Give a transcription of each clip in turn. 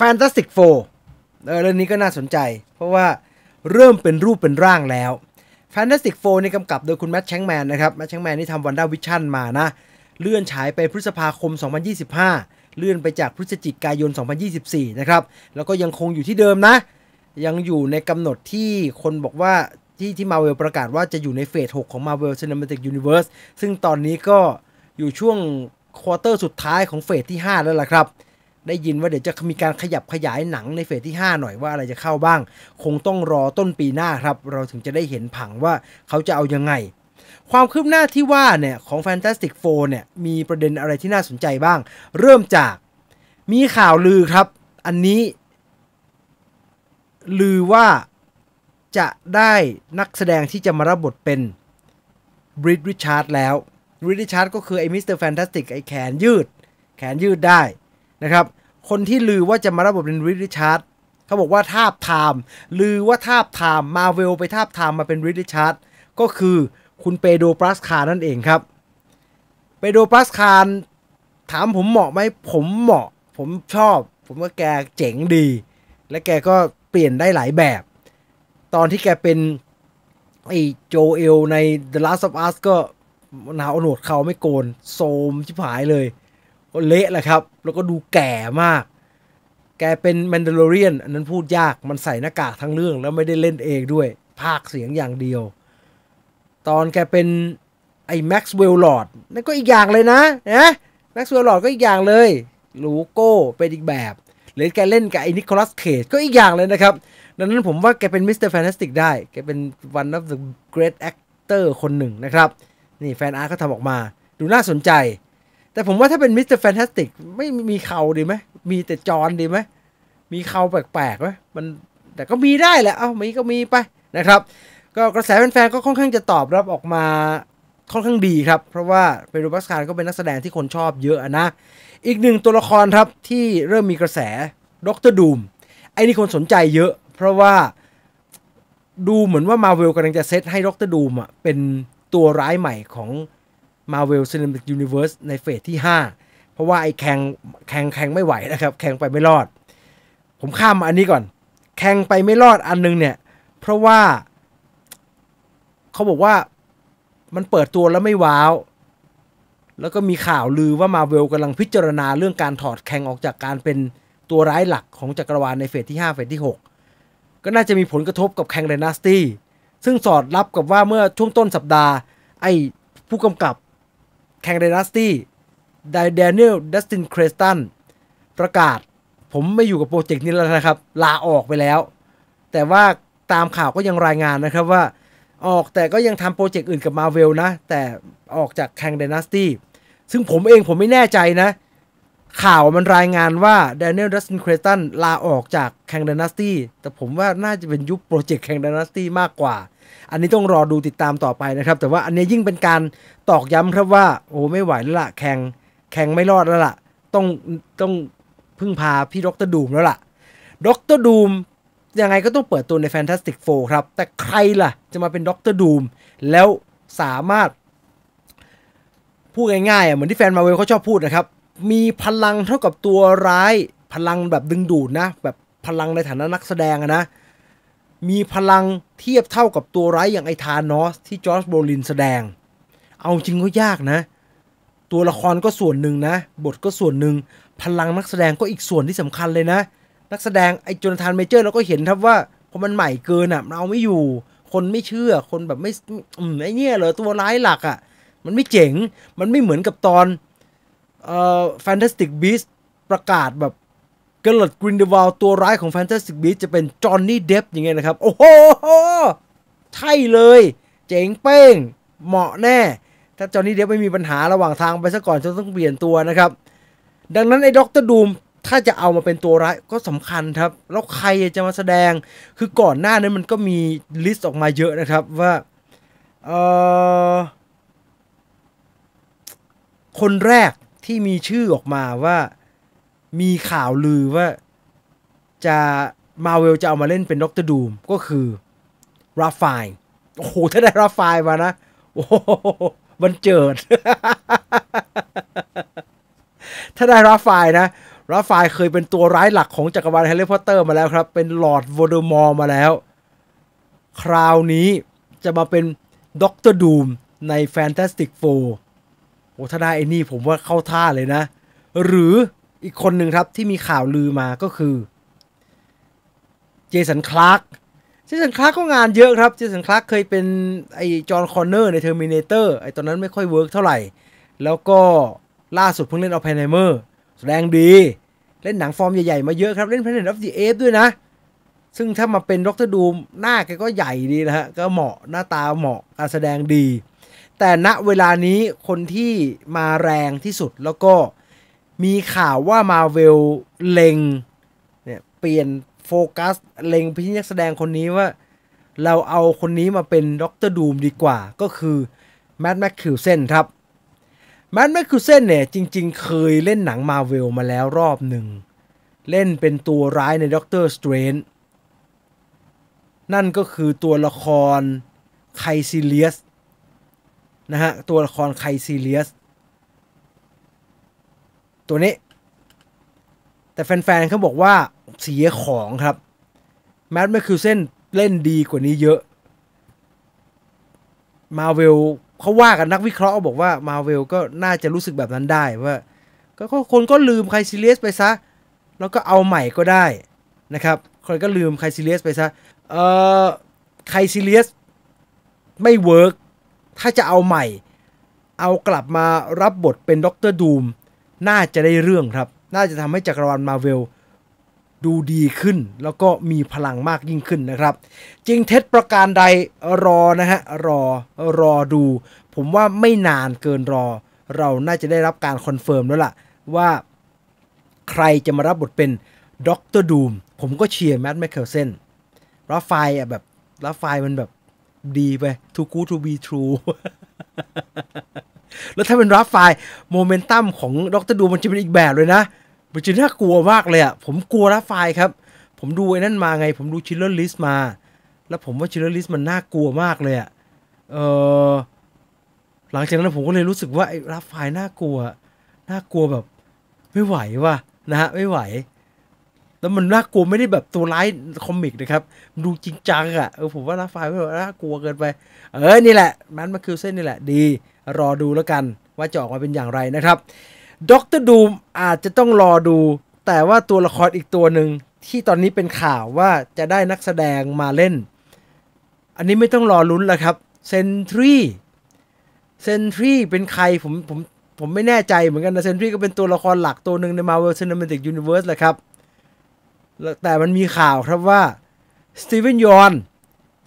Fantastic Four เออเรื่องนี้ก็น่าสนใจเพราะว่าเริ่มเป็นรูปเป็นร่างแล้ว Fantastic Four นี่กำกับโดยคุณแมทแชงแมนนะครับแมทแชงแมนนี่ทำวันด้าวิชั่นมานะ เลื่อนฉายไปพฤษภาคม 2025 เลื่อนไปจากพฤศจิกายน 2024 นะครับ แล้วก็ยังคงอยู่ที่เดิมนะ ยังอยู่ในกำหนดที่คนบอกว่าที่ที่มาเวลประกาศว่าจะอยู่ในเฟส6ของ Marvel Cinematic Universe ซึ่งตอนนี้ก็อยู่ช่วงควอเตอร์สุดท้ายของเฟสที่5 แล้วล่ะครับได้ยินว่าเดี๋ยวจะมีการขยับขยายหนังในเฟสที่ 5 หน่อยว่าอะไรจะเข้าบ้าง คงต้องรอต้นปีหน้าครับ เราถึงจะได้เห็นผังว่าเขาจะเอายังไง ความคืบหน้าที่ว่าเนี่ย ของ Fantastic Four เนี่ย มีประเด็นอะไรที่น่าสนใจบ้าง เริ่มจากมีข่าวลือครับ อันนี้ ลือว่าจะได้นักแสดงที่จะมารับบทเป็นบริดริชาร์ดแล้วบริดริชาร์ดก็คือไอ้มิสเตอร์แฟนตาสติกไอ้แขนยืดแขนยืดได้นะครับ คนที่ลือว่าจะมารับบทเป็นริชาร์ดเขาบอกว่าทาบทาม ลือว่าทาบทามมาเวลไปทาบทามมาเป็นริชาร์ดก็คือคุณเปโดปรัสคานั่นเองครับ เปโดปรัสคานถามผมเหมาะไหมผมเหมาะ ผมชอบ ผมว่าแกเจ๋งดี และแกก็เปลี่ยนได้หลายแบบ ตอนที่แกเป็นไอ้โจเอลใน The Last of Us ก็ หนาวโหนดเขาไม่โกน โซมชิบหายเลยเละแหละครับ แล้วก็ดูแก่มาก แกเป็นแมนดาลเรียนอันนั้นพูดยากมันใส่หน้ากากทั้งเรื่อง แล้วไม่ได้เล่นเองด้วยภาคเสียงอย่างเดียว ตอนแกเป็น ไอ้แม็กซ์เวลลอร์ดนั่นก็อีกอย่างเลยนะนะแม็กซ์เวลลอร์ดก็อีกอย่างเลย ลูโก้ เป็นอีกแบบหรือแกเล่นกับไอ้นิโคลัสเคจก็อีกอย่างเลยนะครับ ดังนั้นผมว่าแกเป็นมิสเตอร์แฟนตาสติกได้แกเป็น one of the great actor คนหนึ่งนะครับนี่แฟนอาร์ตเขาทำออกมาดูน่าสนใจแต่ผมว่าถ้าเป็นมิสเตอร์แฟนตาสติกไม่มีเขาดีไหมมีแต่จอนดีไหมมีเขาแปลกๆไหมมันแต่ก็มีได้แหละ เอา้ามีก็มีไปนะครับ ก็กระแสแฟนๆก็ค่อนข้างจะตอบรับออกมาค่อนข้างดีครับ เพราะว่าเปโดรปัสคารก็เป็นนักแสดงที่คนชอบเยอะนะ อีกหนึ่งตัวละครครับที่เริ่มมีกระแสด็อกเตอร์ดูมไอ้นี่คนสนใจเยอะ เพราะว่าดูเหมือนว่ามาเวลกำลังจะเซตให้ด็อกเตอร์ดูมอ่ะเป็นตัวร้ายใหม่ของ Marvel Cinematic Universe ในเฟสที่ 5 เพราะว่าไอ้แข่งแข่งแข่งไม่ไหวนะครับแข่งไปไม่รอด ผมข้ามมาอันนี้ก่อนแข่งไปไม่รอดอันนึงเนี่ย เพราะว่าเขาบอกว่ามันเปิดตัวแล้วไม่ว้าว แล้วก็มีข่าวลือว่ามาเวลกำลังพิจารณาเรื่องการถอดแข่งออกจากการเป็นตัวร้ายหลักของจักรวาลในเฟสที่ 5 เฟสที่ 6 ก็น่าจะมีผลกระทบกับแข่งเดนัสตี้ซึ่งสอดรับกับว่าเมื่อช่วงต้นสัปดาห์ ไอ้ผู้กำกับแคงเดนัสตี้ไดเดนเลดัสตินเครสตันประกาศผมไม่อยู่กับโปรเจกต์นี้แล้วนะครับ ลาออกไปแล้ว แต่ว่าตามข่าวก็ยังรายงานนะครับว่า ออกแต่ก็ยังทำโปรเจกต์อื่นกับมาเวลนะแต่ออกจากแคงเดนัสตี้ซึ่งผมเองผมไม่แน่ใจนะ ข่าวมันรายงานว่าเดนเนลดัสตินเครสตันลาออกจากแคนงไดนัสตี้แต่ผมว่าน่าจะเป็นยุคโปรเจกต์แคนงไดนัสตี้มากกว่าอันนี้ต้องรอดูติดตามต่อไปนะครับ แต่ว่าอันนี้ยิ่งเป็นการตอกย้ำครับว่า โอ้ไม่ไหวแล้วล่ะ แข่งแข่งไม่รอดแล้วล่ะ ต้องต้องพึ่งพาพี่ดรดูมแล้วล่ะดรดูมยังไงก็ต้องเปิดตัวในแฟนตาสติกโฟครับ แต่ใครล่ะจะมาเป็นด็อกเตอร์ดูมแล้วสามารถพูดง่ายๆอ่ะเหมือนที่แฟนมาเวลเขาชอบพูดนะครับมีพลังเท่ากับตัวร้ายพลังแบบดึงดูดนะแบบพลังในฐานะนักแสดงนะมีพลังเทียบเท่ากับตัวร้ายอย่างไอทานอสที่จอร์จโบลินแสดง เอาจริงก็ยากนะ ตัวละครก็ส่วนหนึ่งนะ บทก็ส่วนหนึ่งพลังนักแสดงก็อีกส่วนที่สำคัญเลยนะ นักแสดงไอจนธานเมเจอร์เราก็เห็นครับว่าพอมันใหม่เกินอ่ะมันเอาไม่อยู่คนไม่เชื่อคนแบบไม่อไอเนี่ยเหรอตัวร้ายหลักอ่ะมันไม่เจ๋งมันไม่เหมือนกับตอนเอ่อแฟนตาสติกบีสประกาศแบบกลดกรินเดวอลตัวร้ายของ Fantastic Beasts จะเป็นจอห์นนี่เดฟอย่างเงี้ยนะครับ โอ้โหใช่เลยเจ๋งเป้ง เหมาะแน่ ถ้าจอห์นนี่เดฟไม่มีปัญหาระหว่างทางไปซะก่อนจนต้องเปลี่ยนตัวนะครับ ดังนั้น ไอ้ด็อกเตอร์ดูมถ้าจะเอามาเป็นตัวร้าย ก็สำคัญครับ แล้วใครจะมาแสดงคือก่อนหน้านั้นมันก็มีลิสต์ออกมาเยอะนะครับว่าเออคนแรกที่มีชื่อออกมาว่ามีข่าวลือว่า จะมาเวลจะเอามาเล่นเป็นด็อกเตอร์ดูมก็คือราฟายโอ้โหถ้าได้ราฟายมานะโอ้มันเจิดถ้าได้ราฟายนะราฟายเคยเป็นตัวร้ายหลักของจักรวาลแฮร์รี่พอตเตอร์มาแล้วครับเป็นลอร์ดวลเดอมอร์มาแล้ว คราวนี้จะมาเป็นด็อกเตอร์ดูมในแฟนตาสติกโฟโอ้ถ้าได้ไอ้นี่ผมว่าเข้าท่าเลยนะ หรืออีกคนหนึ่งครับ ที่มีข่าวลือมาก็คือ เจสันคลาร์กเจสันคลาร์กก็งานเยอะครับ เจสันคลาร์กเคยเป็น ไอจอห์นคอนเนอร์ในเทอร์มินเตอร์ไอตอนนั้นไม่ค่อยเวิร์กเท่าไหร่ แล้วก็ล่าสุดเพิ่งเล่นเอาแพนไนเมอร์แสดงดี เล่นหนังฟอร์มใหญ่ ๆ มาเยอะครับเล่นแพนไนเมอร์ดีเอฟด้วยนะ ซึ่งถ้ามาเป็นดรดูมหน้าแกก็ใหญ่ดีนะฮะก็เหมาะหน้าตาเหมาะการแสดงดี แต่ณเวลานี้คนที่มาแรงที่สุดแล้วก็มีข่าวว่ามาเวลเลงเนี่ยเปลี่ยนโฟกัส เลงพี่นักแสดงคนนี้ว่าเราเอาคนนี้มาเป็นด็อกเตอร์ดูมดีกว่าก็คือแมดแม็กคิวเซนครับแมดแม็กคิวเซนเนี่ย จริงๆเคยเล่นหนังมาเวลมาแล้วรอบหนึ่ง เล่นเป็นตัวร้ายในด็อกเตอร์สเตรนนั่นก็คือตัวละครไคซิเลียสนะฮะ ตัวละครไคซิเลียสตัวนี้ แต่แฟน ๆเขาบอกว่าเสียของครับแมตต์แมคคิวเซนเล่นดีกว่านี้เยอะมาเวลเขาว่ากันนักวิเคราะห์บอกว่ามาเวลก็น่าจะรู้สึกแบบนั้นได้ว่าก็คนก็ลืมใครซีเรียสไปซะ แล้วก็เอาใหม่ก็ได้นะครับ คนก็ลืมใครซีเรียสไปซะเอ่อใครซีเรียสไม่เวิร์กถ้าจะเอาใหม่ เอากลับมารับบทเป็นด็อกเตอร์ดูมน่าจะได้เรื่องครับ น่าจะทำให้จักรวาลมาเวลดูดีขึ้น แล้วก็มีพลังมากยิ่งขึ้นนะครับ จริงเท็จประการใดรอนะฮะ รอ รอดู ผมว่าไม่นานเกินรอ เราน่าจะได้รับการคอนเฟิร์มแล้วล่ะ ว่าใครจะมารับบทเป็นด็อกเตอร์ดูม ผมก็เชียร์แมตต์แมคเคลเซนรับไฟอ่ะแบบรับไฟมันแบบดีไปทูกูทูบีทรูแล้วถ้าเป็นรัฟไฟโมเมนตัมของดรดูมันจะเป็นอีกแบบเลยนะ มันจะน่ากลัวมากเลยอะ่ะผมกลัวรัฟไฟครับ ผมดูไอ้นั่นมาไง ผมดูชิลเลอร์ลิสมา แล้วผมว่าชิลเลอร์ลิสมันน่ากลัวมากเลยอะ่ะเออหลังจากนั้นผมก็เลยรู้สึกว่าไอ้รัฟไฟน่ากลัว น่ากลัวแบบ ไม่ไหวว่ะนะฮะไม่ไหว แล้วมันน่ากลัวไม่ได้แบบตัวร้ายคอมิกนะครับดูจริงจังอะ่ะเออผมว่ารัฟไฟมน่ากลัวเกินไปเออนี่แหละมันมาคือเส้นนี่แหละดีรอดูแล้วกันว่าจะออกมาเป็นอย่างไรนะครับด็อกเตอร์ดูมอาจจะต้องรอดู แต่ว่าตัวละครอีกตัวหนึ่งที่ตอนนี้เป็นข่าวว่าจะได้นักแสดงมาเล่น อันนี้ไม่ต้องรอลุ้นแล้วครับเซนทรีเซนทรีเป็นใครผมผมผมไม่แน่ใจเหมือนกันนะเซนทรีก็เป็นตัวละครหลักตัวหนึ่งใน Marvel Cinematic Universe แหละครับ แต่มันมีข่าวครับว่าสตีเวนยอน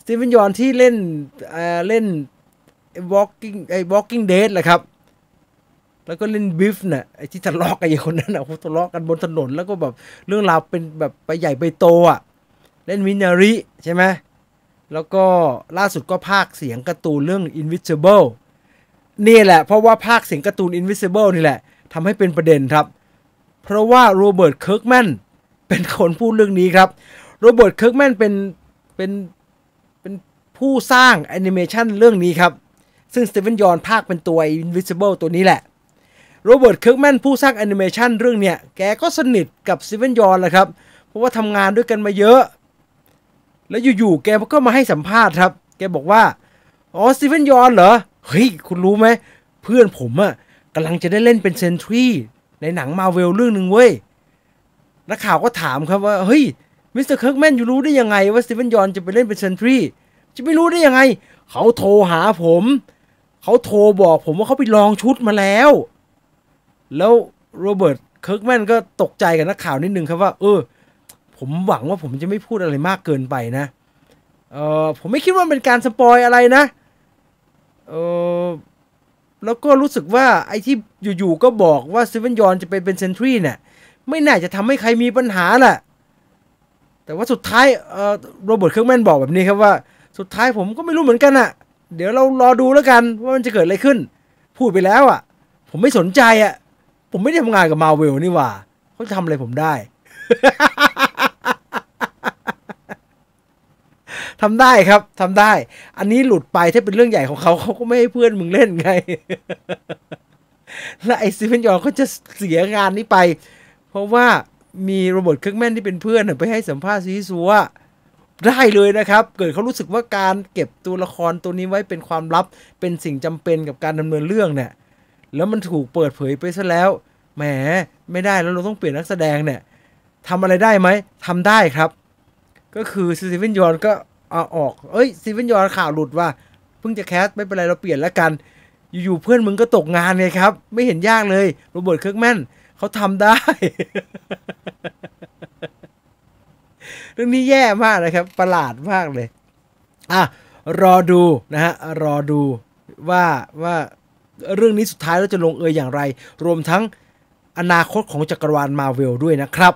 สตีเวนยอนที่เล่นเล่นไอ้ Walking ไอ้ Walking Dead แหละครับ แล้วก็เล่นบิฟนะ่ะ ไอ้ที่ทะเลาะกันอย่างคนนั้นนะโหทะเลาะกันบนถนน แล้วก็แบบ เรื่องราวเป็นแบบไปใหญ่ไปโตอะ่ะเล่นมินาริใช่ไหม แล้วก็ล่าสุดก็ภาคเสียงการ์ตูน เรื่อง Invisible นี่แหละ เพราะว่าภาคเสียงการ์ตูน Invisible นี่แหละทำให้เป็นประเด็นครับ เพราะว่าโรเบิร์ตเคิร์กแมนเป็นคนพูดเรื่องนี้ครับ โรเบิร์ตเคิร์กแมนเป็นเป็นเป็นผู้สร้างแอนิเมชันเรื่องนี้ครับซึ่งสตีเวนยอนภาคเป็นตัว Invisible ตัวนี้แหละโรเบิร์ตเคิร์กแมนผู้สร้างแอนิเมชันเรื่องเนี้ยแกก็สนิทกับสตีเวนยอนแหละครับ เพราะว่าทำงานด้วยกันมาเยอะ แล้วอยู่ๆแกก็มาให้สัมภาษณ์ครับ แกบอกว่า อ๋อสตีเวนยอนเหรอ เฮ้ย คุณรู้ไหม เพื่อนผมอะกำลังจะได้เล่นเป็นเซนทรีในหนังมาเวลเรื่องหนึ่งเว้ยนักข่าวก็ถามครับว่าเฮ้ยมิสเตอร์เคิร์กแมนอยู่รู้ได้ยังไงว่าสตีเวนยอนจะไปเล่นเป็นเซนทรีจะไม่รู้ได้ยังไง เขาโทรหาผมเขาโทรบอกผมว่าเขาไปลองชุดมาแล้ว แล้วโรเบิร์ตเคิร์กแมนก็ตกใจกับนักข่าวนิดนึงครับว่า เออผมหวังว่าผมจะไม่พูดอะไรมากเกินไปนะ เออผมไม่คิดว่าเป็นการสปอยอะไรนะ เออแล้วก็รู้สึกว่า ไอ้ที่อยู่ๆก็บอกว่าซิเวนยอนจะไปเป็นเซนทรีเนี่ย ไม่น่าจะทำให้ใครมีปัญหาแหละแต่ว่าสุดท้ายเออโรเบิร์ตเคิร์กแมนบอกแบบนี้ครับว่า สุดท้ายผมก็ไม่รู้เหมือนกันอะเดี๋ยวเรารอดูแล้วกันว่ามันจะเกิดอะไรขึ้น พูดไปแล้วอ่ะ ผมไม่สนใจอ่ะ ผมไม่ได้ทำงานกับมาเวลนี่ว่าเขาทำอะไรผมได้ทำได้ครับทำได้ อันนี้หลุดไปถ้าเป็นเรื่องใหญ่ของเขาเขาก็ไม่ให้เพื่อนมึงเล่นไงและไอซีเวนยอนก็จะเสียงานนี้ไป เพราะว่ามีโรบอทเครื่องแม่นที่เป็นเพื่อนไปให้สัมภาษณ์ซีซัวได้เลยนะครับ เกิดเขารู้สึกว่าการเก็บตัวละครตัวนี้ไว้เป็นความลับ เป็นสิ่งจำเป็นกับการดำเนินเรื่องเนี่ย แล้วมันถูกเปิดเผยไปซะแล้ว แหมไม่ได้แล้วเราต้องเปลี่ยนนักแสดงเนี่ยทำอะไรได้ไหมทำได้ครับ ก็คือซีซีเวนยอนก็เอาออกเอ้ยซีเวนยอนข่าวหลุดว่าเพิ่งจะแคสไม่เป็นไรเราเปลี่ยนแล้วกัน อยู่ๆเพื่อนมึงก็ตกงานไงครับ ไม่เห็นยากเลย โรเบิร์ตเคิร์กแมนเขาทำได้เรื่องนี้แย่มากนะครับประหลาดมากเลย อ่ะ รอดูนะฮะ รอดูว่าว่าเรื่องนี้สุดท้ายเราจะลงเอยอย่างไร รวมทั้งอนาคตของจักรวาลมาเวลด้วยนะครับ